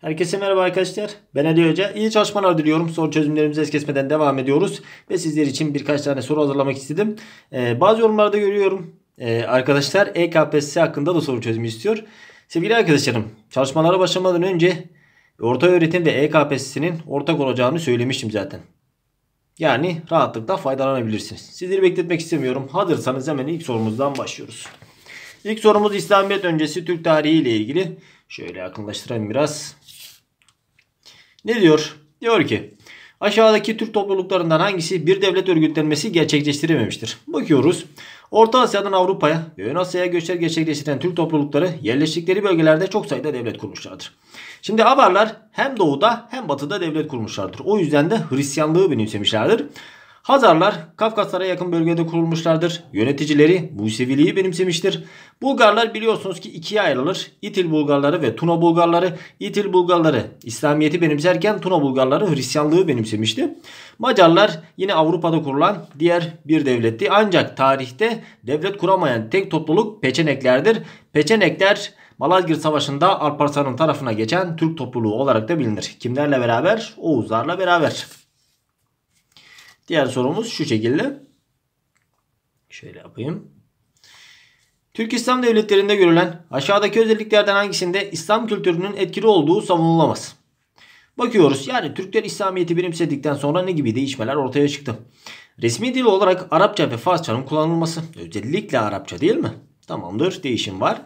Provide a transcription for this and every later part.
Herkese merhaba arkadaşlar. Ben Ali Hoca. İyi çalışmalar diliyorum. Soru çözümlerimizi es kesmeden devam ediyoruz. Ve sizler için birkaç tane soru hazırlamak istedim. Ee, bazı yorumlarda görüyorum. Ee, arkadaşlar EKPSS hakkında da soru çözümü istiyor. Sevgili arkadaşlarım çalışmalara başlamadan önce orta öğretim ve EKPSS'nin ortak olacağını söylemiştim zaten. Yani rahatlıkla faydalanabilirsiniz. Sizleri bekletmek istemiyorum. Hazırsanız hemen ilk sorumuzdan başlıyoruz. İlk sorumuz İslamiyet öncesi Türk tarihi ile ilgili. Şöyle yakınlaştırayım biraz. Ne diyor? Diyor ki aşağıdaki Türk topluluklarından hangisi bir devlet örgütlenmesi gerçekleştirememiştir? Bakıyoruz. Orta Asya'dan Avrupa'ya ve Ön Asya'ya göçler gerçekleştiren Türk toplulukları yerleştikleri bölgelerde çok sayıda devlet kurmuşlardır. Şimdi Avarlar hem doğuda hem batıda devlet kurmuşlardır. O yüzden de Hristiyanlığı benimsemişlerdir. Hazarlar Kafkaslara yakın bölgede kurulmuşlardır. Yöneticileri Buseviliği benimsemiştir. Bulgarlar biliyorsunuz ki ikiye ayrılır. İtil Bulgarları ve Tuna Bulgarları. İtil Bulgarları İslamiyet'i benimserken Tuna Bulgarları Hristiyanlığı benimsemişti. Macarlar yine Avrupa'da kurulan diğer bir devletti. Ancak tarihte devlet kuramayan tek topluluk Peçeneklerdir. Peçenekler Malazgirt Savaşı'nda Alparslan'ın tarafına geçen Türk topluluğu olarak da bilinir. Kimlerle beraber? Oğuzlarla beraber. Diğer sorumuz şu şekilde. Şöyle yapayım. Türk İslam devletlerinde görülen aşağıdaki özelliklerden hangisinde İslam kültürünün etkili olduğu savunulamaz? Bakıyoruz yani Türkler İslamiyet'i benimsedikten sonra ne gibi değişmeler ortaya çıktı? Resmi dil olarak Arapça ve Farsçanın kullanılması. Özellikle Arapça değil mi? Tamamdır değişim var.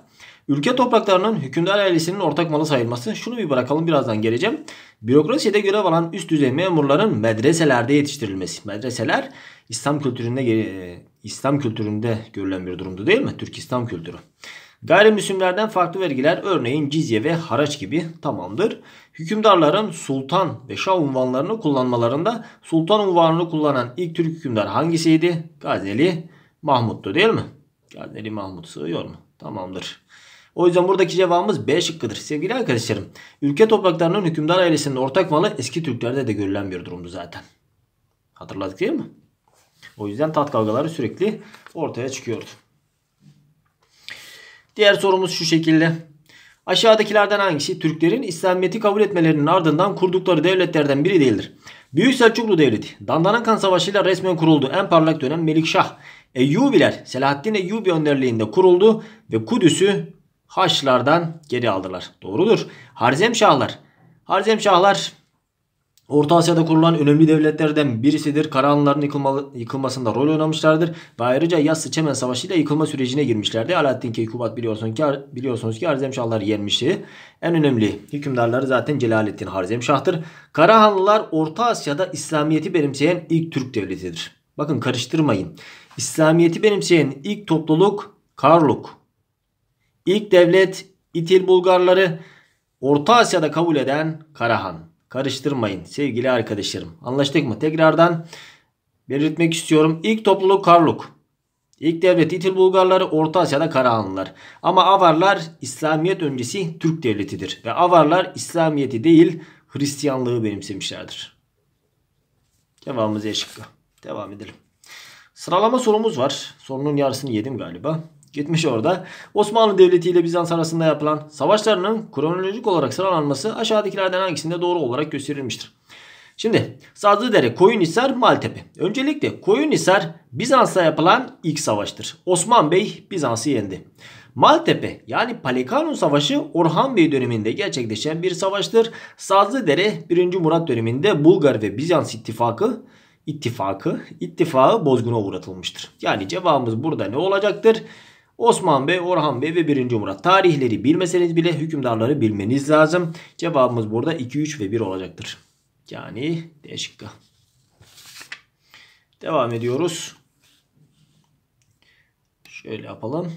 Ülke topraklarının hükümdar ailesinin ortak malı sayılması şunu bir bırakalım birazdan geleceğim. Bürokraside görev alan üst düzey memurların medreselerde yetiştirilmesi. Medreseler İslam kültüründe e, İslam kültüründe görülen bir durumdu değil mi? Türk İslam kültürü. Gayrimüslimlerden farklı vergiler örneğin cizye ve haraç gibi tamamdır. Hükümdarların sultan ve şah unvanlarını kullanmalarında sultan unvanını kullanan ilk Türk hükümdar hangisiydi? Gazneli Mahmut'tu değil mi? Gazneli Mahmut sığıyor mu? Tamamdır. O yüzden buradaki cevabımız B şıkkıdır. Sevgili arkadaşlarım ülke topraklarının hükümdar ailesinin ortak malı eski Türklerde de görülen bir durumdu zaten. Hatırladık değil mi? O yüzden tat kavgaları sürekli ortaya çıkıyordu. Diğer sorumuz şu şekilde. Aşağıdakilerden hangisi Türklerin İslamiyet'i kabul etmelerinin ardından kurdukları devletlerden biri değildir? Büyük Selçuklu Devleti, Dandanakan Savaşı ile resmen kuruldu. En parlak dönem Melikşah. Eyyubiler, Selahaddin Eyyubi önderliğinde kuruldu ve Kudüs'ü Haçlılardan geri aldılar. Doğrudur. Harzemşahlar. Harzemşahlar Orta Asya'da kurulan önemli devletlerden birisidir. Karahanlıların yıkılmasında rol oynamışlardır. Ve ayrıca Yassı Çemen Savaşı ile yıkılma sürecine girmişlerdi. Alaaddin Keykubat biliyorsun ki, biliyorsunuz ki Harzemşahlar yenmişti. En önemli hükümdarları zaten Celalettin Harzemşah'tır. Karahanlılar Orta Asya'da İslamiyet'i benimseyen ilk Türk devletidir. Bakın karıştırmayın. İslamiyet'i benimseyen ilk topluluk Karluk. İlk devlet İtil Bulgarları Orta Asya'da kabul eden Karahan. Karıştırmayın sevgili arkadaşlarım. Anlaştık mı? Tekrardan belirtmek istiyorum. İlk topluluk Karluk. İlk devlet İtil Bulgarları Orta Asya'da Karahanlılar. Ama Avarlar İslamiyet öncesi Türk devletidir. Ve Avarlar İslamiyeti değil Hristiyanlığı benimsemişlerdir. Cevabımız E Devam edelim. Sıralama sorumuz var. Sorunun yarısını yedim galiba. Gitmiş orada. Osmanlı Devleti ile Bizans arasında yapılan savaşlarının kronolojik olarak sıralanması aşağıdakilerden hangisinde doğru olarak gösterilmiştir? Şimdi Sazlıdere, Koyunhisar, Maltepe. Öncelikle Koyunhisar Bizans'ta yapılan ilk savaştır. Osman Bey Bizans'ı yendi. Maltepe yani Palekanun Savaşı Orhan Bey döneminde gerçekleşen bir savaştır. Sazlıdere 1. Murat döneminde Bulgar ve Bizans ittifakı ittifakı ittifağı bozguna uğratılmıştır. Yani cevabımız burada ne olacaktır? Osman Bey, Orhan Bey ve 1. Murat. Tarihleri bilmeseniz bile hükümdarları bilmeniz lazım. Cevabımız burada 2, 3 ve 1 olacaktır. Yani D şıkkı. Devam ediyoruz. Şöyle yapalım.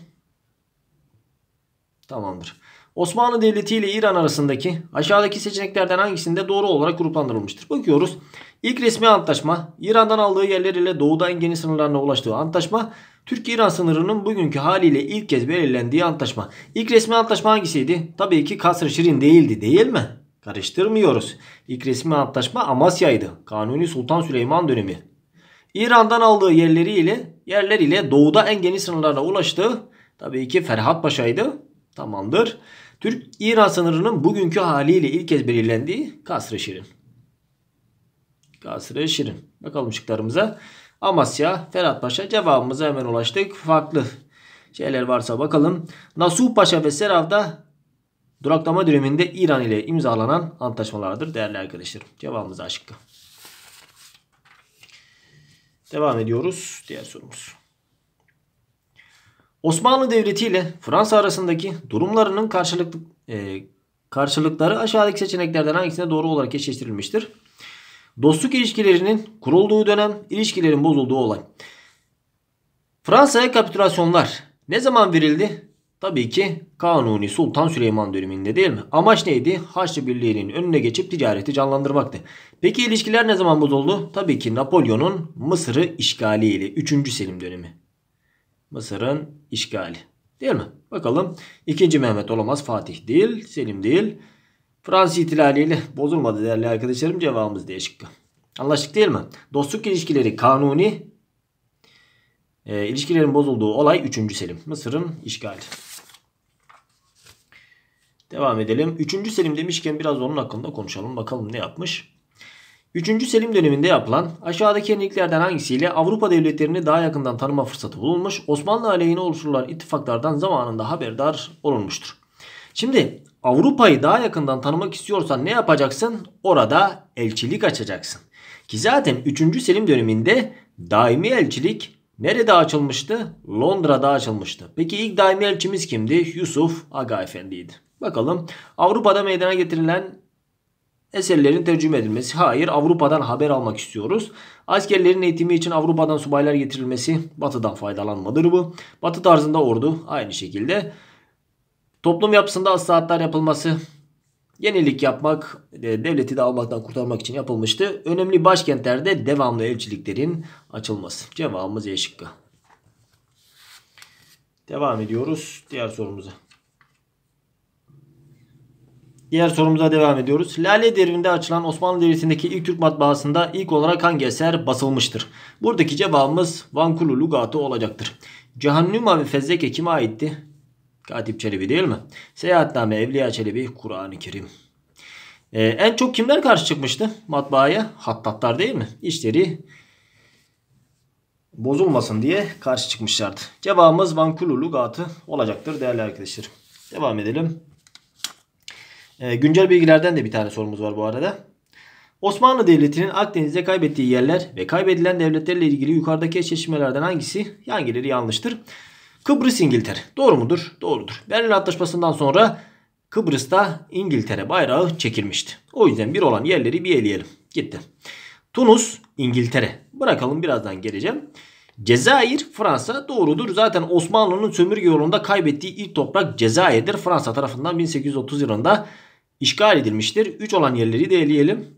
Tamamdır. Osmanlı Devleti ile İran arasındaki aşağıdaki seçeneklerden hangisinde doğru olarak gruplandırılmıştır? Bakıyoruz. İlk resmi antlaşma İran'dan aldığı yerler ile doğuda en geniş sınırlarına ulaştığı antlaşma Türk-İran sınırının bugünkü haliyle ilk kez belirlendiği antlaşma. İlk resmi antlaşma hangisiydi? Tabii ki Kasr-ı Şirin değildi değil mi? Karıştırmıyoruz. İlk resmi antlaşma Amasya'ydı. Kanuni Sultan Süleyman dönemi. İran'dan aldığı yerleri ile yerler ile doğuda en geniş sınırlarına ulaştığı tabii ki Ferhat Paşa'ydı. Tamamdır. Türk-İran sınırının bugünkü haliyle ilk kez belirlendiği Kasr-ı Şirin. Kasr-ı Şirin. Bakalım şıklarımıza. Amasya, Ferhat Paşa cevabımıza hemen ulaştık. Farklı şeyler varsa bakalım. Nasuh Paşa ve Serav'da duraklama döneminde İran ile imzalanan antlaşmalardır değerli arkadaşlarım. Cevabımız A Devam ediyoruz. Diğer sorumuz. Osmanlı Devleti ile Fransa arasındaki durumlarının karşılık, e, karşılıkları aşağıdaki seçeneklerden hangisine doğru olarak eşleştirilmiştir? Dostluk ilişkilerinin kurulduğu dönem, ilişkilerin bozulduğu olay. Fransa'ya kapitülasyonlar ne zaman verildi? Tabii ki Kanuni Sultan Süleyman döneminde değil mi? Amaç neydi? Haçlı Birliği'nin önüne geçip ticareti canlandırmaktı. Peki ilişkiler ne zaman bozuldu? Tabii ki Napolyon'un Mısır'ı işgaliyle 3. Selim dönemi. Mısır'ın işgali. Değil mi? Bakalım. 2. Mehmet olamaz. Fatih değil. Selim değil. Fransız ihtilaliyle bozulmadı değerli arkadaşlarım. Cevabımız D Anlaştık değil mi? Dostluk ilişkileri kanuni. E, ilişkilerin bozulduğu olay 3. Selim. Mısır'ın işgali. Devam edelim. 3. Selim demişken biraz onun hakkında konuşalım. Bakalım ne yapmış? 3. Selim döneminde yapılan aşağıdaki yeniliklerden hangisiyle Avrupa devletlerini daha yakından tanıma fırsatı bulunmuş, Osmanlı aleyhine oluşturulan ittifaklardan zamanında haberdar olunmuştur. Şimdi Avrupa'yı daha yakından tanımak istiyorsan ne yapacaksın? Orada elçilik açacaksın. Ki zaten 3. Selim döneminde daimi elçilik nerede açılmıştı? Londra'da açılmıştı. Peki ilk daimi elçimiz kimdi? Yusuf Aga Efendi'ydi. Bakalım Avrupa'da meydana getirilen eserlerin tercüme edilmesi. Hayır Avrupa'dan haber almak istiyoruz. Askerlerin eğitimi için Avrupa'dan subaylar getirilmesi batıdan faydalanmadır bu. Batı tarzında ordu aynı şekilde. Toplum yapısında aslahatlar yapılması yenilik yapmak, e, devleti de almaktan kurtarmak için yapılmıştı. Önemli başkentlerde devamlı elçiliklerin açılması. Cevabımız E şıkkı. Devam ediyoruz diğer sorumuza. Diğer sorumuza devam ediyoruz. Lale devrinde açılan Osmanlı Devleti'ndeki ilk Türk matbaasında ilk olarak hangi eser basılmıştır? Buradaki cevabımız Vankulu Lugatı olacaktır. Cehannuma ve Fezleke kime aitti? Katip Çelebi değil mi? Seyahatname Evliya Çelebi Kur'an-ı Kerim. Ee, en çok kimler karşı çıkmıştı matbaaya? Hattatlar değil mi? İşleri bozulmasın diye karşı çıkmışlardı. Cevabımız Vankulu Lugatı olacaktır değerli arkadaşlar. Devam edelim. Ee, güncel bilgilerden de bir tane sorumuz var bu arada. Osmanlı Devleti'nin Akdeniz'de kaybettiği yerler ve kaybedilen devletlerle ilgili yukarıdaki eşleşmelerden hangisi hangileri yanlıştır? Kıbrıs İngiltere. Doğru mudur? Doğrudur. Berlin Antlaşması'ndan sonra Kıbrıs'ta İngiltere bayrağı çekilmişti. O yüzden bir olan yerleri bir eleyelim. Gitti. Tunus, İngiltere. Bırakalım birazdan geleceğim. Cezayir, Fransa doğrudur. Zaten Osmanlı'nın sömürge yolunda kaybettiği ilk toprak Cezayir'dir. Fransa tarafından 1830 yılında işgal edilmiştir. 3 olan yerleri de eleyelim.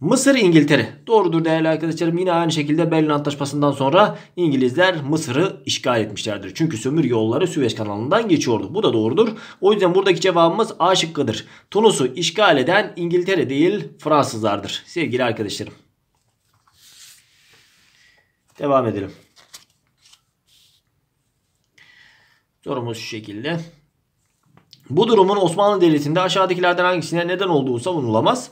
Mısır İngiltere. Doğrudur değerli arkadaşlarım. Yine aynı şekilde Berlin Antlaşması'ndan sonra İngilizler Mısır'ı işgal etmişlerdir. Çünkü sömürge yolları Süveyş kanalından geçiyordu. Bu da doğrudur. O yüzden buradaki cevabımız A şıkkıdır. Tunus'u işgal eden İngiltere değil Fransızlardır. Sevgili arkadaşlarım. Devam edelim. Sorumuz şu şekilde. Bu durumun Osmanlı Devleti'nde aşağıdakilerden hangisine neden olduğu savunulamaz.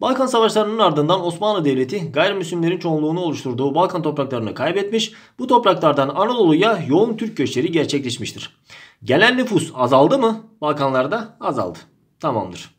Balkan savaşlarının ardından Osmanlı Devleti gayrimüslimlerin çoğunluğunu oluşturduğu Balkan topraklarını kaybetmiş, bu topraklardan Anadolu'ya yoğun Türk göçleri gerçekleşmiştir. Gelen nüfus azaldı mı? Balkanlarda azaldı. Tamamdır.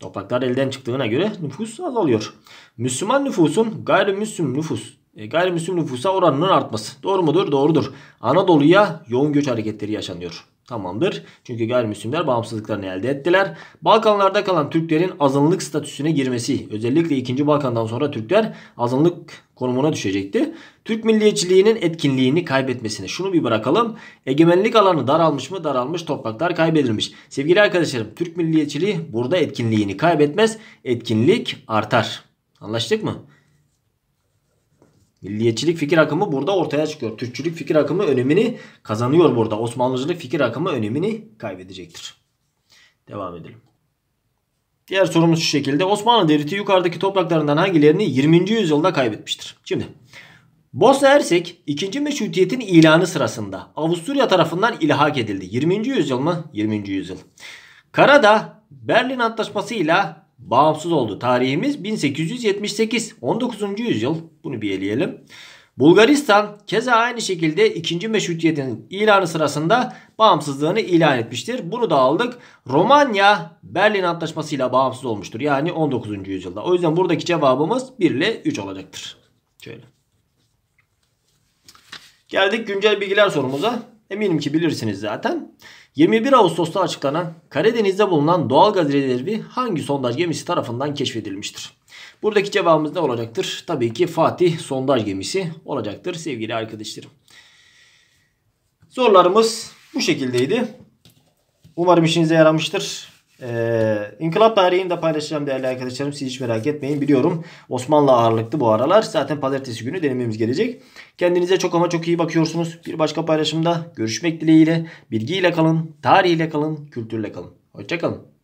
Topraklar elden çıktığına göre nüfus azalıyor. Müslüman nüfusun gayrimüslim nüfus e, gayrimüslim nüfusa oranının artması. Doğru mudur? Doğrudur. Anadolu'ya yoğun göç hareketleri yaşanıyor. Tamamdır. Çünkü gayrimüslimler bağımsızlıklarını elde ettiler. Balkanlarda kalan Türklerin azınlık statüsüne girmesi. Özellikle 2. Balkan'dan sonra Türkler azınlık konumuna düşecekti. Türk milliyetçiliğinin etkinliğini kaybetmesine. Şunu bir bırakalım. Egemenlik alanı daralmış mı? Daralmış. Topraklar kaybedilmiş. Sevgili arkadaşlarım Türk milliyetçiliği burada etkinliğini kaybetmez. Etkinlik artar. Anlaştık mı? Milliyetçilik fikir akımı burada ortaya çıkıyor. Türkçülük fikir akımı önemini kazanıyor burada. Osmanlıcılık fikir akımı önemini kaybedecektir. Devam edelim. Diğer sorumuz şu şekilde. Osmanlı Devleti yukarıdaki topraklarından hangilerini 20. yüzyılda kaybetmiştir? Şimdi Bosna Hersek 2. Meşrutiyet'in ilanı sırasında Avusturya tarafından ilhak edildi. 20. yüzyıl mı? 20. yüzyıl. Karada Berlin Antlaşması ile bağımsız oldu. Tarihimiz 1878. 19. yüzyıl. Bunu bir eleyelim. Bulgaristan keza aynı şekilde 2. Meşrutiyet'in ilanı sırasında bağımsızlığını ilan etmiştir. Bunu da aldık. Romanya Berlin Antlaşması ile bağımsız olmuştur. Yani 19. yüzyılda. O yüzden buradaki cevabımız 1 ile 3 olacaktır. Şöyle. Geldik güncel bilgiler sorumuza. Eminim ki bilirsiniz zaten. 21 Ağustos'ta açıklanan Karadeniz'de bulunan doğal gaz rezervi hangi sondaj gemisi tarafından keşfedilmiştir? Buradaki cevabımız ne olacaktır? Tabii ki Fatih sondaj gemisi olacaktır sevgili arkadaşlarım. Sorularımız bu şekildeydi. Umarım işinize yaramıştır. Ee, İnkılap tarihini de paylaşacağım değerli arkadaşlarım. Siz hiç merak etmeyin. Biliyorum Osmanlı ağırlıklı bu aralar. Zaten pazartesi günü denememiz gelecek. Kendinize çok ama çok iyi bakıyorsunuz. Bir başka paylaşımda görüşmek dileğiyle. Bilgiyle kalın, tarihle kalın, kültürle kalın. Hoşçakalın.